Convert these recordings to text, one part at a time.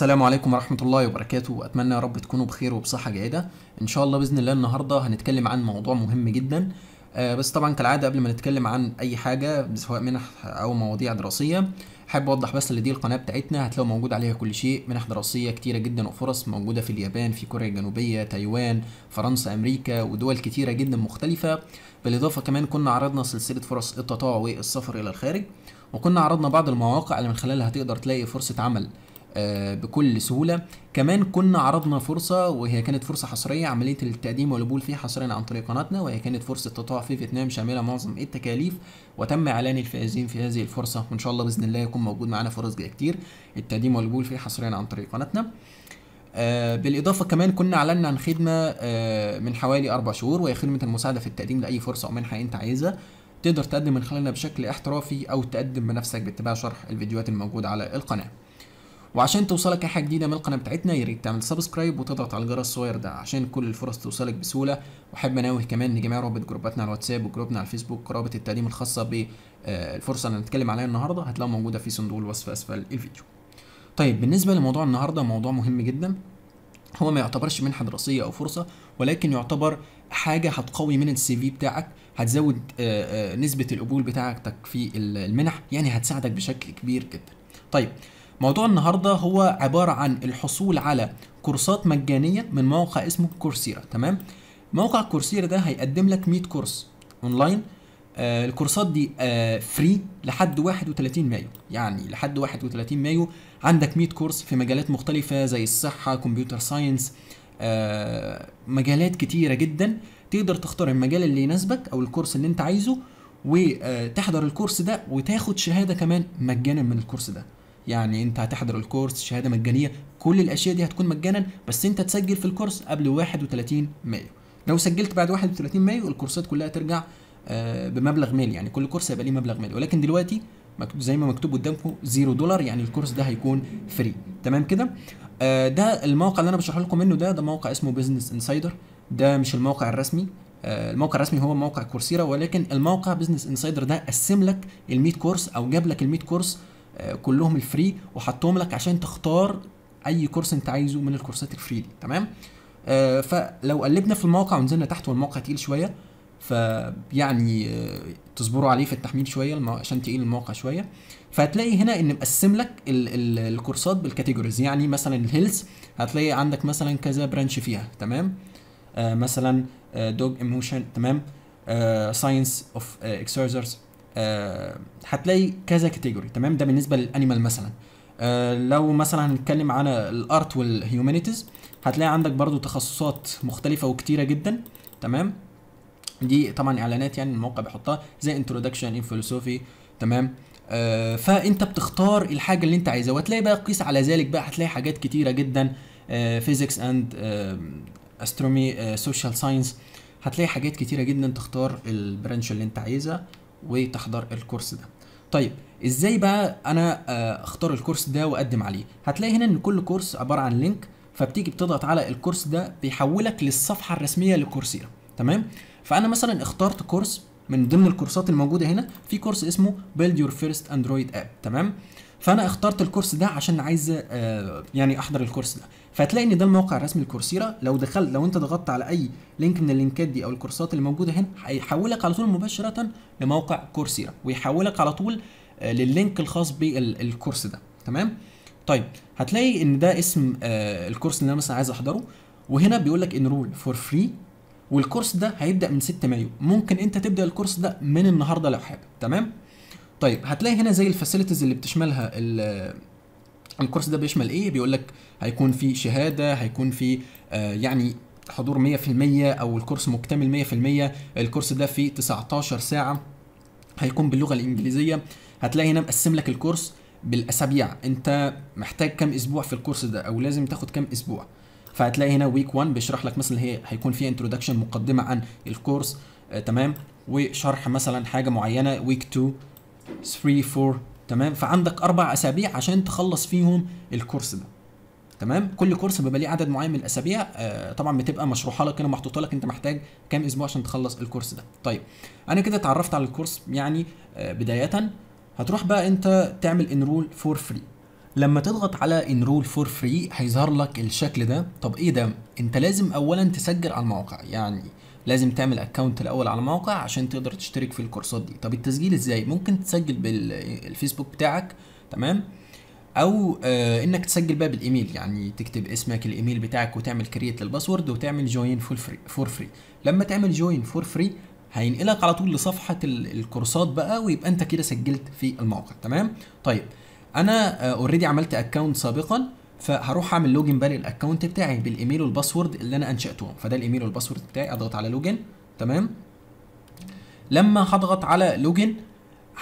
السلام عليكم ورحمة الله وبركاته أتمنى يا رب تكونوا بخير وبصحة جيدة إن شاء الله بإذن الله النهاردة هنتكلم عن موضوع مهم جدا آه، بس طبعا كالعادة قبل ما نتكلم عن أي حاجة سواء منح أو مواضيع دراسية حابب أوضح بس اللي دي القناة بتاعتنا هتلاقوا موجود عليها كل شيء منح دراسية كتيرة جدا وفرص موجودة في اليابان في كوريا الجنوبية تايوان فرنسا أمريكا ودول كتيرة جدا مختلفة بالإضافة كمان كنا عرضنا سلسلة فرص التطوع والسفر إلى الخارج وكنا عرضنا بعض المواقع اللي من خلالها هتقدر تلاقي فرصة عمل آه، بكل سهوله كمان كنا عرضنا فرصه وهي كانت فرصه حصريه عمليه التقديم والقبول فيه حصريا عن طريق قناتنا وهي كانت فرصه تطوع في فيتنام شامله معظم التكاليف وتم اعلان الفائزين في هذه الفرصه وان شاء الله باذن الله يكون موجود معانا فرص جايه كتير التقديم والقبول فيه حصريا عن طريق قناتنا آه بالإضافة كمان كنا أعلنا عن خدمة آه من حوالي أربع شهور وهي خدمة المساعدة في التقديم لأي فرصة أو منحة أنت عايزها تقدر تقدم من خلالنا بشكل احترافي أو تقدم بنفسك باتباع شرح الفيديوهات الموجودة على القناة وعشان توصلك اي حاجه جديده من القناه بتاعتنا يا ريت تعمل سبسكرايب وتضغط على الجرس الصغير ده عشان كل الفرص توصلك بسهوله وحب انوه كمان لجميع رابط جروباتنا على الواتساب وجروبنا على الفيسبوك رابط التقديم الخاصه بالفرصه آه، اللي هنتكلم عليها النهارده هتلاقوها موجوده في صندوق الوصف اسفل الفيديو طيب بالنسبه لموضوع النهارده موضوع مهم جدا هو ما يعتبرش منحه دراسيه او فرصه ولكن يعتبر حاجه هتقوي من السي في بتاعك هتزود آه، آه، نسبه القبول بتاعتك في المنح يعني هتساعدك بشكل كبير جدا طيب موضوع النهارده هو عباره عن الحصول على كورسات مجانيه من موقع اسمه كورسيرا تمام موقع كورسيرا ده هيقدم لك 100 كورس اونلاين آه الكورسات دي آه فري لحد 31 مايو يعني لحد 31 مايو عندك 100 كورس في مجالات مختلفه زي الصحه كمبيوتر ساينس آه مجالات كتيره جدا تقدر تختار المجال اللي يناسبك او الكورس اللي انت عايزه وتحضر الكورس ده وتاخد شهاده كمان مجانا من الكورس ده يعني انت هتحضر الكورس شهاده مجانيه كل الاشياء دي هتكون مجانا بس انت تسجل في الكورس قبل 31 مايو لو سجلت بعد 31 مايو الكورسات كلها ترجع آه، بمبلغ مالي يعني كل كورس هيبقى ليه مبلغ مالي ولكن دلوقتي زي ما مكتوب قدامكم زيرو دولار يعني الكورس ده هيكون فري تمام كده آه، ده الموقع اللي انا بشرح لكم منه ده ده موقع اسمه بزنس انسايدر ده مش الموقع الرسمي آه، الموقع الرسمي هو موقع كورسيرا ولكن الموقع بزنس انسايدر ده قسم لك ال 100 كورس او جاب لك ال 100 كورس آه، كلهم الفري وحطهم لك عشان تختار اي كورس انت عايزه من الكورسات الفري دي تمام آه، فلو قلبنا في الموقع ونزلنا تحت والموقع تقيل شويه فيعني آه، تصبروا عليه في التحميل شويه عشان تقيل الموقع شويه فهتلاقي هنا ان مقسم لك الكورسات بالكاتيجوريز يعني مثلا الهيلث هتلاقي عندك مثلا كذا برانش فيها تمام آه مثلا دوج ايموشن تمام ساينس اوف اكسرسايز آه، هتلاقي كذا كاتيجوري تمام ده بالنسبه للانيمال مثلا آه، لو مثلا هنتكلم عن الارت والهيومانيتيز هتلاقي عندك برضو تخصصات مختلفه وكتيره جدا تمام دي طبعا اعلانات يعني الموقع بيحطها زي انترودكشن ان فيلوسوفي تمام آه، فانت بتختار الحاجه اللي انت عايزها وهتلاقي بقى قيس على ذلك بقى هتلاقي حاجات كتيره جدا فيزيكس اند استرومي سوشيال ساينس هتلاقي حاجات كتيره جدا تختار البرانش اللي انت عايزها وتحضر الكورس ده طيب ازاي بقى انا آه، اختار الكورس ده واقدم عليه هتلاقي هنا ان كل كورس عباره عن لينك فبتيجي بتضغط على الكورس ده بيحولك للصفحه الرسميه لكورسيرا تمام فانا مثلا اخترت كورس من ضمن الكورسات الموجوده هنا في كورس اسمه build your first android app تمام فانا اخترت الكورس ده عشان عايز آه، يعني احضر الكورس ده فهتلاقي ان ده الموقع الرسمي لكورسيرا لو دخلت لو انت ضغطت على اي لينك من اللينكات دي او الكورسات اللي موجوده هنا هيحولك على طول مباشره لموقع كورسيرا ويحولك على طول آه، لللينك الخاص بالكورس ده تمام طيب هتلاقي ان ده اسم آه، الكورس اللي انا مثلا عايز احضره وهنا بيقول لك انرول فور فري والكورس ده هيبدا من 6 مايو ممكن انت تبدا الكورس ده من النهارده لو حابب تمام طيب هتلاقي هنا زي الفاسيلتيز اللي بتشملها الكورس ده بيشمل ايه بيقول لك هيكون في شهاده هيكون في آه يعني حضور 100% او الكورس مكتمل 100% الكورس ده في 19 ساعه هيكون باللغه الانجليزيه هتلاقي هنا مقسم لك الكورس بالاسابيع انت محتاج كام اسبوع في الكورس ده او لازم تاخد كام اسبوع فهتلاقي هنا ويك 1 بيشرح لك مثلا هي هيكون فيها انتروداكشن مقدمه عن الكورس آه تمام وشرح مثلا حاجه معينه ويك 2 3 4 تمام فعندك اربع اسابيع عشان تخلص فيهم الكورس ده تمام كل كورس بيبقى ليه عدد معين من الاسابيع آه طبعا بتبقى مشروحه لك هنا محطوطه لك انت محتاج كام اسبوع عشان تخلص الكورس ده طيب انا كده اتعرفت على الكورس يعني آه بدايه هتروح بقى انت تعمل انرول فور فري لما تضغط على انرول فور فري هيظهر لك الشكل ده طب ايه ده انت لازم اولا تسجل على الموقع يعني لازم تعمل اكونت الاول على الموقع عشان تقدر تشترك في الكورسات دي طب التسجيل ازاي ممكن تسجل بالفيسبوك بتاعك تمام او آه انك تسجل بقى بالايميل يعني تكتب اسمك الايميل بتاعك وتعمل كرييت للباسورد وتعمل جوين فور فري لما تعمل جوين فور فري هينقلك على طول لصفحه الكورسات بقى ويبقى انت كده سجلت في الموقع تمام طيب انا اوريدي آه، عملت اكونت سابقا فهروح اعمل لوجن بقى للاكونت بتاعي بالايميل والباسورد اللي انا انشاتهم فده الايميل والباسورد بتاعي اضغط على لوجن تمام لما هضغط على لوجن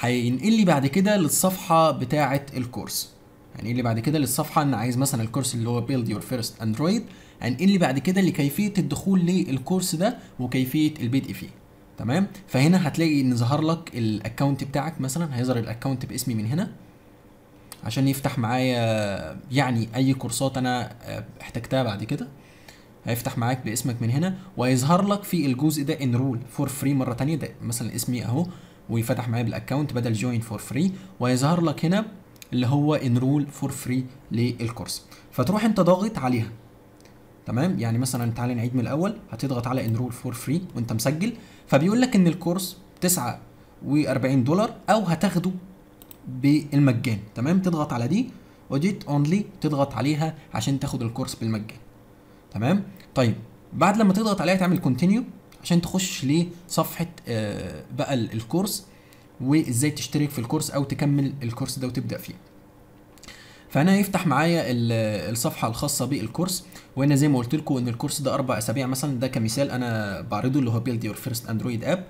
هينقل لي بعد كده للصفحه بتاعه الكورس هينقل لي بعد كده للصفحه ان عايز مثلا الكورس اللي هو بيلد يور فيرست اندرويد هينقل لي بعد كده لكيفيه الدخول للكورس ده وكيفيه البدء فيه تمام فهنا هتلاقي ان ظهر لك الاكونت بتاعك مثلا هيظهر الاكونت باسمي من هنا عشان يفتح معايا يعني اي كورسات انا آه، احتجتها بعد كده هيفتح معاك باسمك من هنا وهيظهر لك في الجزء ده انرول فور فري مره تانية ده مثلا اسمي اهو ويفتح معايا بالاكونت بدل جوين فور فري وهيظهر لك هنا اللي هو انرول فور فري للكورس فتروح انت ضاغط عليها تمام يعني مثلا تعالى نعيد من الاول هتضغط على انرول فور فري وانت مسجل فبيقول لك ان الكورس 49 دولار او هتاخده بالمجان تمام تضغط على دي اوديت اونلي تضغط عليها عشان تاخد الكورس بالمجان تمام طيب بعد لما تضغط عليها تعمل كونتينيو عشان تخش لصفحه آه بقى الكورس وازاي تشترك في الكورس او تكمل الكورس ده وتبدا فيه فهنا يفتح معايا الصفحه الخاصه بالكورس وانا زي ما قلت لكم ان الكورس ده اربع اسابيع مثلا ده كمثال انا بعرضه اللي هو بيلد يور فيرست اندرويد اب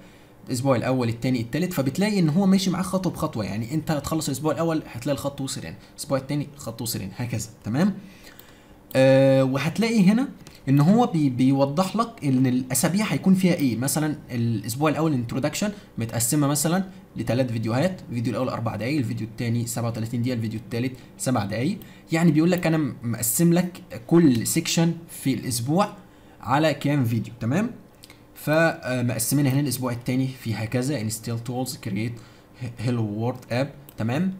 الاسبوع الاول الثاني الثالث فبتلاقي ان هو ماشي معاك خطوه بخطوه يعني انت هتخلص الاسبوع الاول هتلاقي الخط وصل هنا الاسبوع الثاني الخط وصل هنا هكذا تمام أه وهتلاقي هنا ان هو بي بيوضح لك ان الاسابيع هيكون فيها ايه مثلا الاسبوع الاول انترودكشن متقسمه مثلا لثلاث فيديوهات الفيديو الاول اربع دقائق الفيديو الثاني 37 دقيقه الفيديو الثالث سبع دقائق يعني بيقول لك انا مقسم لك كل سيكشن في الاسبوع على كام فيديو تمام فمقسمينها هنا الاسبوع الثاني في هكذا انستال تولز كرييت هيلو وورد اب تمام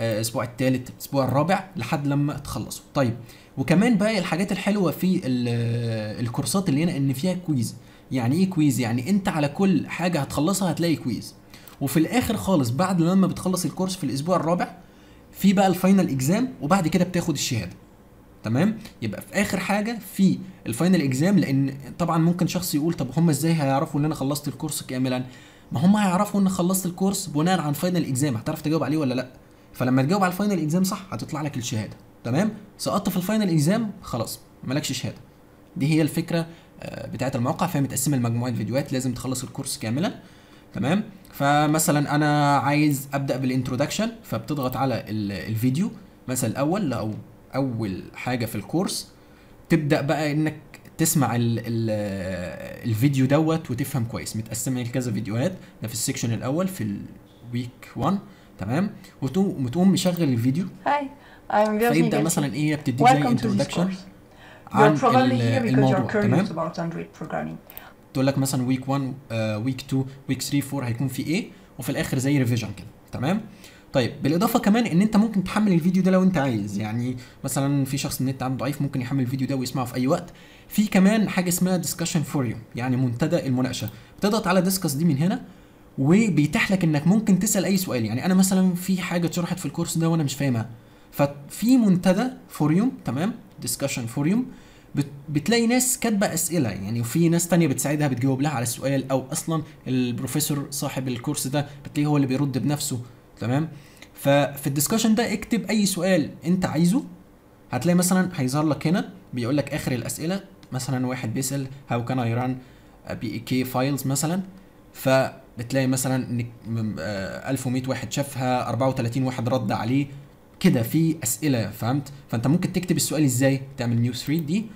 آه، الاسبوع الثالث الاسبوع الرابع لحد لما تخلصوا طيب وكمان بقى الحاجات الحلوه في آه، الكورسات اللي هنا ان فيها كويز يعني ايه كويز يعني انت على كل حاجه هتخلصها هتلاقي كويز وفي الاخر خالص بعد لما بتخلص الكورس في الاسبوع الرابع في بقى الفاينل اكزام وبعد كده بتاخد الشهاده تمام يبقى في اخر حاجه في الفاينل اكزام لان طبعا ممكن شخص يقول طب هم ازاي هيعرفوا ان انا خلصت الكورس كاملا ما هم هيعرفوا ان خلصت الكورس بناء على فاينل اكزام هتعرف تجاوب عليه ولا لا فلما تجاوب على الفاينل اكزام صح هتطلع لك الشهاده تمام سقطت في الفاينل اكزام خلاص مالكش شهاده دي هي الفكره آه، بتاعه الموقع فهي متقسمه لمجموعه فيديوهات لازم تخلص الكورس كاملا تمام فمثلا انا عايز ابدا بالانترودكشن فبتضغط على الفيديو مثلا الاول او اول حاجه في الكورس تبدا بقى انك تسمع ال ال الفيديو دوت وتفهم كويس متقسمه لكذا فيديوهات ده في السكشن الاول في الويك 1 تمام وتقوم مشغل الفيديو هاي فيبدا مثلا ايه بتدي زي انتروداكشن عن الموضوع تمام تقول لك مثلا ويك 1 ويك 2 ويك 3 4 هيكون في ايه وفي الاخر زي ريفيجن كده تمام طيب بالاضافه كمان ان انت ممكن تحمل الفيديو ده لو انت عايز يعني مثلا في شخص النت عنده ضعيف ممكن يحمل الفيديو ده ويسمعه في اي وقت في كمان حاجه اسمها ديسكشن فوريوم يعني منتدى المناقشه بتضغط على ديسكس دي من هنا وبيتيح لك انك ممكن تسال اي سؤال يعني انا مثلا في حاجه اتشرحت في الكورس ده وانا مش فاهمها ففي منتدى فوريوم تمام ديسكشن فوريوم بتلاقي ناس كاتبه اسئله يعني وفي ناس تانية بتساعدها بتجاوب لها على السؤال او اصلا البروفيسور صاحب الكورس ده بتلاقيه هو اللي بيرد بنفسه تمام ففي الديسكشن ده اكتب اي سؤال انت عايزه هتلاقي مثلا هيظهر لك هنا بيقول لك اخر الاسئله مثلا واحد بيسال هاو كان اي ران بي اي كي فايلز مثلا فبتلاقي مثلا 1100 آه، واحد شافها 34 واحد رد عليه كده في اسئله فهمت فانت ممكن تكتب السؤال ازاي تعمل نيو 3 دي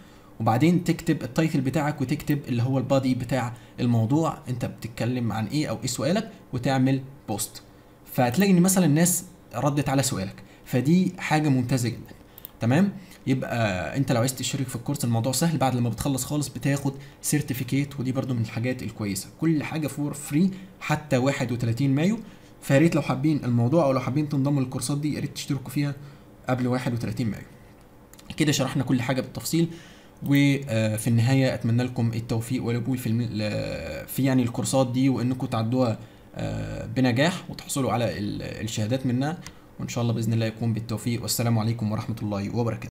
وبعدين تكتب التايتل بتاعك وتكتب اللي هو البادي بتاع الموضوع انت بتتكلم عن ايه او ايه سؤالك وتعمل بوست فتلاقي ان مثلا الناس ردت على سؤالك فدي حاجه ممتازه جدا تمام يبقى انت لو عايز تشترك في الكورس الموضوع سهل بعد لما بتخلص خالص بتاخد سيرتيفيكيت ودي برده من الحاجات الكويسه كل حاجه فور فري حتى 31 مايو فياريت لو حابين الموضوع او لو حابين تنضموا للكورسات دي يا ريت تشتركوا فيها قبل 31 مايو كده شرحنا كل حاجه بالتفصيل وفي النهايه اتمنى لكم التوفيق والقبول في في يعني الكورسات دي وانكم تعدوها آه، بنجاح وتحصلوا على الشهادات منها وإن شاء الله بإذن الله يكون بالتوفيق والسلام عليكم ورحمة الله وبركاته